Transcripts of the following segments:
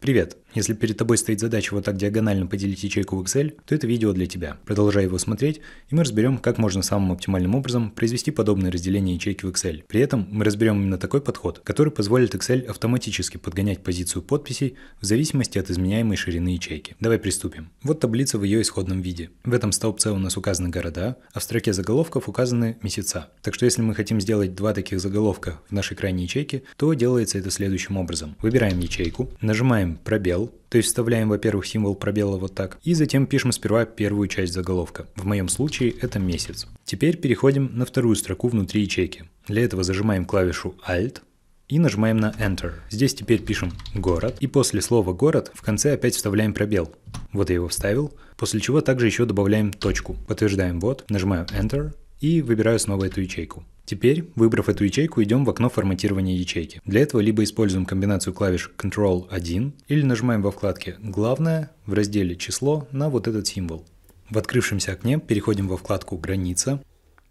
Привет! Если перед тобой стоит задача вот так диагонально поделить ячейку в Excel, то это видео для тебя. Продолжай его смотреть, и мы разберем, как можно самым оптимальным образом произвести подобное разделение ячейки в Excel. При этом мы разберем именно такой подход, который позволит Excel автоматически подгонять позицию подписей в зависимости от изменяемой ширины ячейки. Давай приступим. Вот таблица в ее исходном виде. В этом столбце у нас указаны города, а в строке заголовков указаны месяца. Так что если мы хотим сделать два таких заголовка в нашей крайней ячейке, то делается это следующим образом. Выбираем ячейку, нажимаем пробел, пробел, то есть вставляем, во-первых, символ пробела вот так, и затем пишем сперва первую часть заголовка. В моем случае это месяц. Теперь переходим на вторую строку внутри ячейки. Для этого зажимаем клавишу Alt, и нажимаем на Enter. Здесь теперь пишем «город», и после слова «город» в конце опять вставляем пробел. Вот я его вставил, после чего также еще добавляем точку. Подтверждаем «вот», нажимаю Enter и выбираю снова эту ячейку. Теперь, выбрав эту ячейку, идем в окно форматирования ячейки. Для этого либо используем комбинацию клавиш Ctrl-1, или нажимаем во вкладке «Главное» в разделе «Число» на вот этот символ. В открывшемся окне переходим во вкладку «Граница»,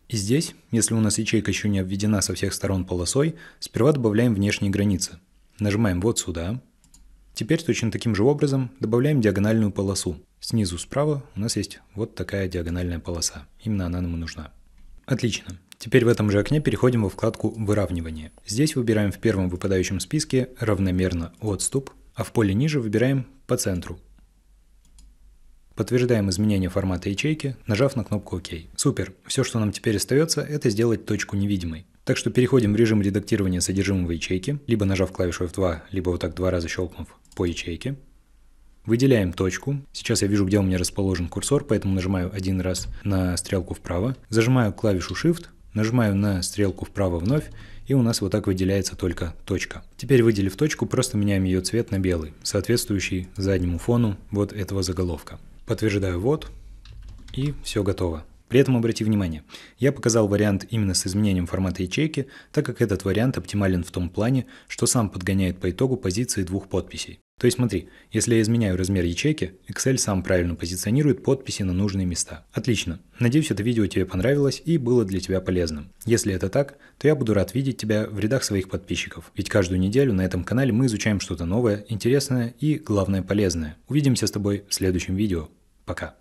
и здесь, если у нас ячейка еще не обведена со всех сторон полосой, сперва добавляем внешние границы. Нажимаем вот сюда. Теперь точно таким же образом добавляем диагональную полосу. Снизу справа у нас есть вот такая диагональная полоса. Именно она нам и нужна. Отлично. Теперь в этом же окне переходим во вкладку «Выравнивание». Здесь выбираем в первом выпадающем списке «Равномерно отступ», а в поле ниже выбираем «По центру». Подтверждаем изменение формата ячейки, нажав на кнопку «Ок». Супер! Все, что нам теперь остается, это сделать точку невидимой. Так что переходим в режим редактирования содержимого ячейки, либо нажав клавишу F2, либо вот так два раза щелкнув по ячейке. Выделяем точку. Сейчас я вижу, где у меня расположен курсор, поэтому нажимаю один раз на стрелку вправо. Зажимаю клавишу Shift, нажимаю на стрелку вправо вновь, и у нас вот так выделяется только точка. Теперь выделив точку, просто меняем ее цвет на белый, соответствующий заднему фону вот этого заголовка. Подтверждаю вот, и все готово. При этом обрати внимание, я показал вариант именно с изменением формата ячейки, так как этот вариант оптимален в том плане, что сам подгоняет по итогу позиции двух подписей. То есть смотри, если я изменяю размер ячейки, Excel сам правильно позиционирует подписи на нужные места. Отлично. Надеюсь, это видео тебе понравилось и было для тебя полезным. Если это так, то я буду рад видеть тебя в рядах своих подписчиков. Ведь каждую неделю на этом канале мы изучаем что-то новое, интересное и, главное, полезное. Увидимся с тобой в следующем видео. Пока.